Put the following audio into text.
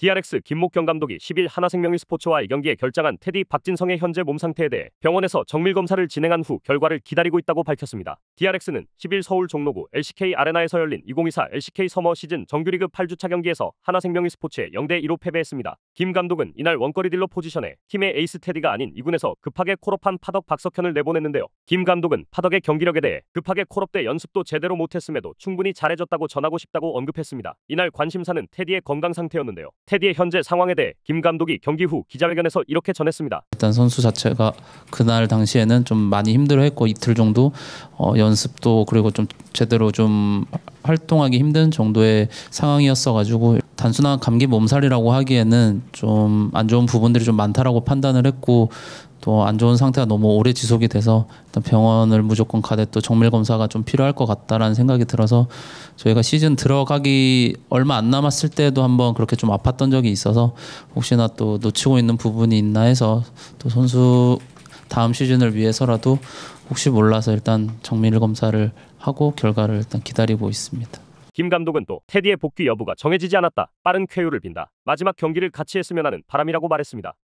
DRX 김목경 감독이 10일 하나생명의 스포츠와의 경기에 결장한 테디 박진성의 현재 몸 상태에 대해 병원에서 정밀 검사를 진행한 후 결과를 기다리고 있다고 밝혔습니다. DRX는 10일 서울 종로구 LCK 아레나에서 열린 2024 LCK 서머 시즌 정규리그 8주차 경기에서 하나생명의 스포츠에 0대 1로 패배했습니다. 김 감독은 이날 원거리 딜러 포지션에 팀의 에이스 테디가 아닌 이군에서 급하게 콜업한 파덕 박석현을 내보냈는데요. 김 감독은 파덕의 경기력에 대해 급하게 콜업 때 연습도 제대로 못했음에도 충분히 잘해줬다고 전하고 싶다고 언급했습니다. 이날 관심사는 테디의 건강 상태였는데요. 테디의 현재 상황에 대해 김 감독이 경기 후 기자회견에서 이렇게 전했습니다. 일단 선수 자체가 그날 당시에는 좀 많이 힘들어했고 이틀 정도 어, 연습도 그리고 좀 제대로 좀 활동하기 힘든 정도의 상황이었어가지고 단순한 감기 몸살이라고 하기에는 좀 안 좋은 부분들이 좀 많다라고 판단을 했고 또 안 좋은 상태가 너무 오래 지속이 돼서 일단 병원을 무조건 가되 또 정밀 검사가 좀 필요할 것 같다라는 생각이 들어서 저희가 시즌 들어가기 얼마 안 남았을 때도 한번 그렇게 좀 아팠던 적이 있어서 혹시나 또 놓치고 있는 부분이 있나 해서 또 선수 다음 시즌을 위해서라도 혹시 몰라서 일단 정밀 검사를 하고 결과를 일단 기다리고 있습니다. 김 감독은 또 테디의 복귀 여부가 정해지지 않았다. 빠른 쾌유를 빈다. 마지막 경기를 같이 했으면 하는 바람이라고 말했습니다.